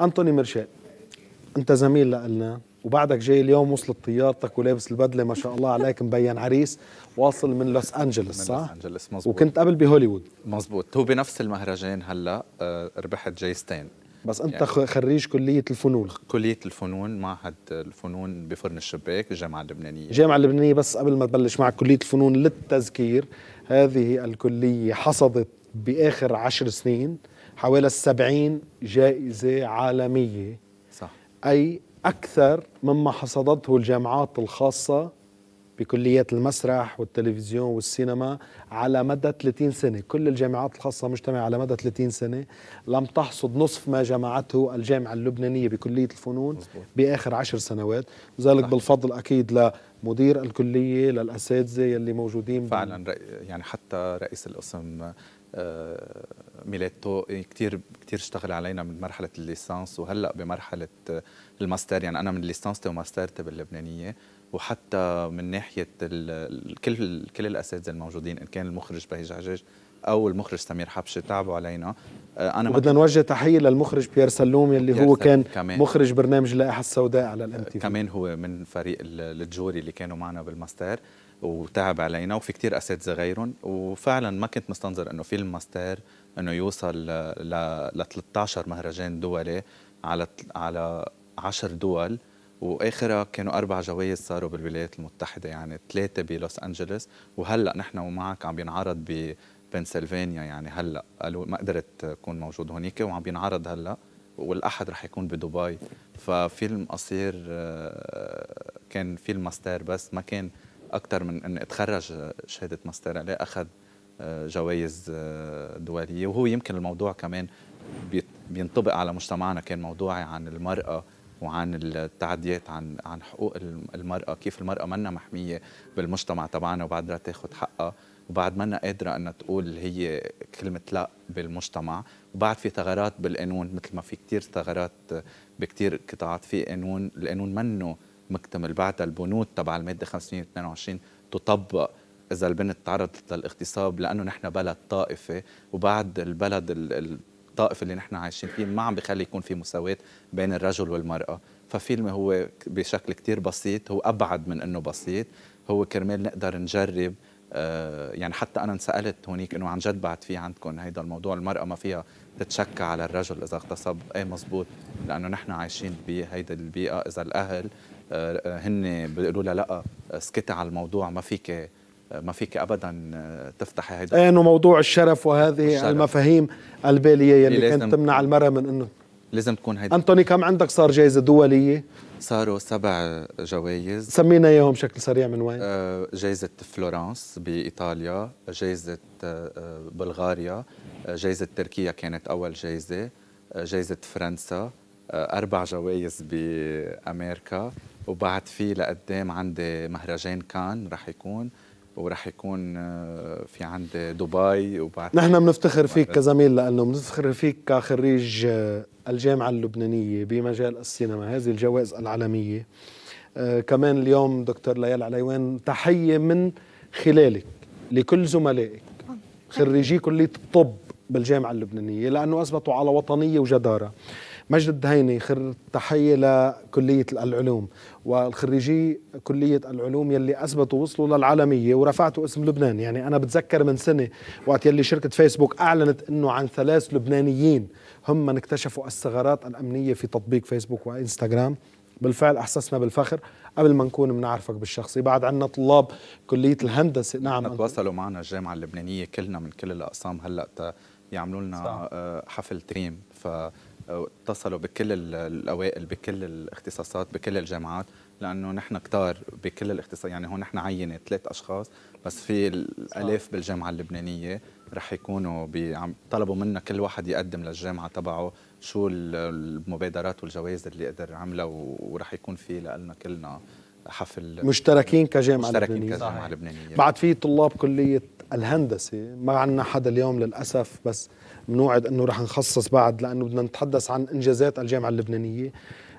أنطوني مرشال أنت زميل لنا وبعدك جاي اليوم وصلت طيارتك ولابس البدله ما شاء الله عليك مبين عريس واصل من لوس انجلس صح؟ من لوس انجلس مزبوط وكنت قبل بهوليوود مزبوط هو بنفس المهرجان هلا آه، ربحت جايزتين بس انت يعني خريج كليه الفنون كليه الفنون معهد الفنون بفرن الشباك الجامعه اللبنانيه الجامعه اللبنانيه بس قبل ما تبلش معك كليه الفنون للتذكير هذه الكليه حصدت باخر عشر سنين حوالي السبعين جائزة عالمية صح. أي أكثر مما حصدته الجامعات الخاصة بكليات المسرح والتلفزيون والسينما على مدى 30 سنة كل الجامعات الخاصة مجتمعة على مدى 30 سنة لم تحصد نصف ما جمعته الجامعة اللبنانية بكلية الفنون مزبوط. بآخر عشر سنوات لذلك بالفضل أكيد ل مدير الكليه للاساتذه يلي موجودين فعلا يعني حتى رئيس القسم آه، ميلاد طوقي كثير كثير اشتغل علينا من مرحله الليسانس وهلا بمرحله آه، الماستر يعني انا من ليسانستي وماسترتي باللبنانيه وحتى من ناحيه كل كل الاساتذه الموجودين ان كان المخرج بهي عجاج او المخرج سمير حبشه تعبوا علينا آه، انا بدنا نوجه تحيه للمخرج بيير سلوم اللي هو كان كمان. مخرج برنامج اللائحه السوداء على الام تي كمان هو من فريق الجوري اللي كانوا معنا بالماستر وتعب علينا وفي كتير اساتذه غيرهم وفعلا ما كنت مستنظر انه فيلم ماستر انه يوصل ل 13 مهرجان دولي على على 10 دول واخرها كانوا اربع جوائز صاروا بالولايات المتحده يعني ثلاثه بلوس انجلوس وهلا نحن ومعك عم ينعرض بنسلفانيا يعني هلا قالوا ما قدرت اكون موجود هونيك وعم بينعرض هلا والاحد رح يكون بدبي ففيلم قصير آه، كان فيلم ماستر بس ما كان اكثر من انه اتخرج شهاده ماستر عليه اخذ آه، جوائز آه، دوليه وهو يمكن الموضوع كمان بينطبق على مجتمعنا كان موضوعي عن المراه وعن التعديات عن عن حقوق المراه كيف المراه منا محميه بالمجتمع تبعنا وبعدها تاخذ حقها وبعد ما قادرة أنها تقول هي كلمة لا بالمجتمع وبعد في ثغرات بالقانون مثل ما في كتير ثغرات بكتير قطاعات في قانون القانون منه مكتمل بعد البنود تبع المادة 522 تطبق إذا البنت تعرضت للاغتصاب لأنه نحن بلد طائفي وبعد البلد الطائفة اللي نحن عايشين فيه ما عم بخلي يكون في مساواة بين الرجل والمرأة ففيلم هو بشكل كتير بسيط هو أبعد من أنه بسيط هو كرمال نقدر نجرب آه، يعني حتى انا انسالت هونيك انه عن جد بعد في عندكم هيدا الموضوع المراه ما فيها تتشكى على الرجل اذا اغتصب اي مزبوط لانه نحن عايشين بهيدي البيئه اذا الاهل آه، آه، هن بيقولوا لها لا اسكتي على الموضوع ما فيك ما فيك ابدا تفتحي هيدا إيه، انه موضوع الشرف وهذه الشرف. المفاهيم الباليه اللي إيه، كانت تمنع المراه من انه لازم تكون هيدي انتوني كم عندك صار جائزه دوليه صاروا سبع جوائز سمينا اياهم بشكل سريع من وين آه، جائزه فلورنس بايطاليا جائزه آه، آه، بلغاريا جائزه تركيا كانت اول جائزه جائزه فرنسا اربع جوائز بامريكا وبعد في لقدام عندي مهرجان كان رح يكون ورح يكون في عندي دبي وبعد نحن بنفتخر فيك كزميل لانه بنفتخر فيك كخريج الجامعة اللبنانية بمجال السينما هذه الجوائز العالمية آه كمان اليوم دكتور ليال عليوان تحية من خلالك لكل زملائك خريجي كلية الطب بالجامعة اللبنانية لأنه أثبتوا على وطنية وجدارة مجد الدهيني خر تحية لكلية العلوم والخريجي كلية العلوم يلي أثبتوا وصلوا للعالمية ورفعتوا اسم لبنان يعني أنا بتذكر من سنة وقت يلي شركة فيسبوك أعلنت أنه عن ثلاث لبنانيين هم من اكتشفوا الثغرات الأمنية في تطبيق فيسبوك وإنستغرام بالفعل احسسنا بالفخر قبل ما نكون بنعرفك بالشخصي بعد عندنا طلاب كليه الهندسه نعم تواصلوا معنا الجامعه اللبنانيه كلنا من كل الاقسام هلا يعملوا لنا آه، حفل تريم ف اتصلوا بكل الاوائل بكل الاختصاصات بكل الجامعات لانه نحن كتار بكل الاختصاص يعني هون نحن عينه ثلاث اشخاص بس في الالاف بالجامعه اللبنانيه رح يكونوا عم طلبوا منا كل واحد يقدم للجامعه تبعه شو المبادرات والجوائز اللي قدر عملها ورح يكون في لنا كلنا حفل مشتركين كجامعه مشتركين لبنانيه كجامعه لبنانيه بعد في طلاب كليه الهندسه ما عندنا حدا اليوم للاسف بس بنوعد انه رح نخصص بعد لانه بدنا نتحدث عن انجازات الجامعه اللبنانيه